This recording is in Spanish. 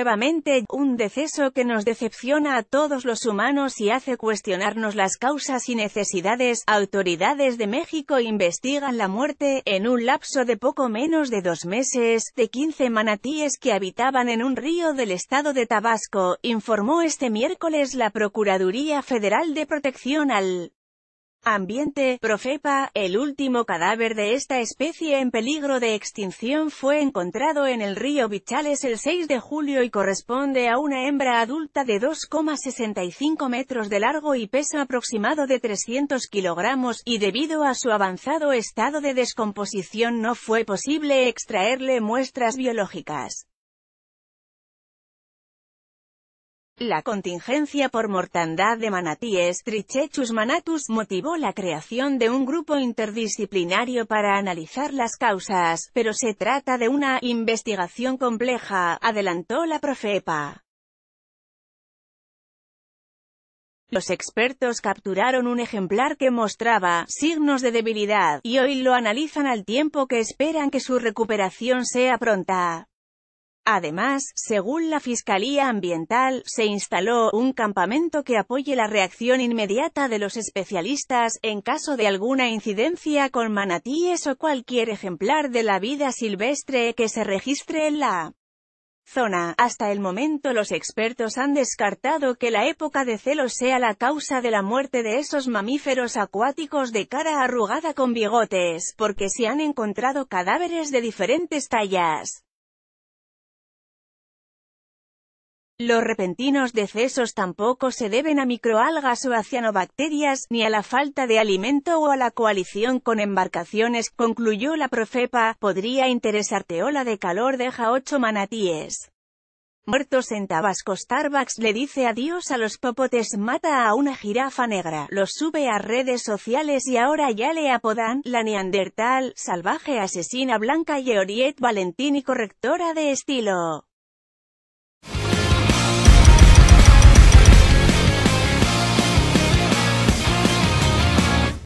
nuevamente un deceso que nos decepciona a todos los humanos y hace cuestionarnos las causas y necesidades. Autoridades de México investigan la muerte, en un lapso de poco menos de dos meses, de 15 manatíes que habitaban en un río del estado de Tabasco, informó este miércoles la Procuraduría Federal de Protección al Ambiente, Profepa, el último cadáver de esta especie en peligro de extinción fue encontrado en el río Bichales el 6 de julio y corresponde a una hembra adulta de 2,65 metros de largo y pesa aproximado de 300 kilogramos, y debido a su avanzado estado de descomposición no fue posible extraerle muestras biológicas. La contingencia por mortandad de manatíes Trichechus manatus motivó la creación de un grupo interdisciplinario para analizar las causas, pero se trata de una investigación compleja, adelantó la profepa. Los expertos capturaron un ejemplar que mostraba signos de debilidad, y hoy lo analizan al tiempo que esperan que su recuperación sea pronta. Además, según la Fiscalía Ambiental, se instaló un campamento que apoye la reacción inmediata de los especialistas en caso de alguna incidencia con manatíes o cualquier ejemplar de la vida silvestre que se registre en la zona. Hasta el momento los expertos han descartado que la época de celos sea la causa de la muerte de esos mamíferos acuáticos de cara arrugada con bigotes, porque se han encontrado cadáveres de diferentes tallas. Los repentinos decesos tampoco se deben a microalgas o a cianobacterias, ni a la falta de alimento o a la coalición con embarcaciones, concluyó la profepa, podría interesarte ola de calor deja ocho manatíes. Muertos en Tabasco Starbucks le dice adiós a los popotes mata a una jirafa negra, los sube a redes sociales y ahora ya le apodan, la neandertal, salvaje asesina blanca y Oriet Valentini correctora de estilo.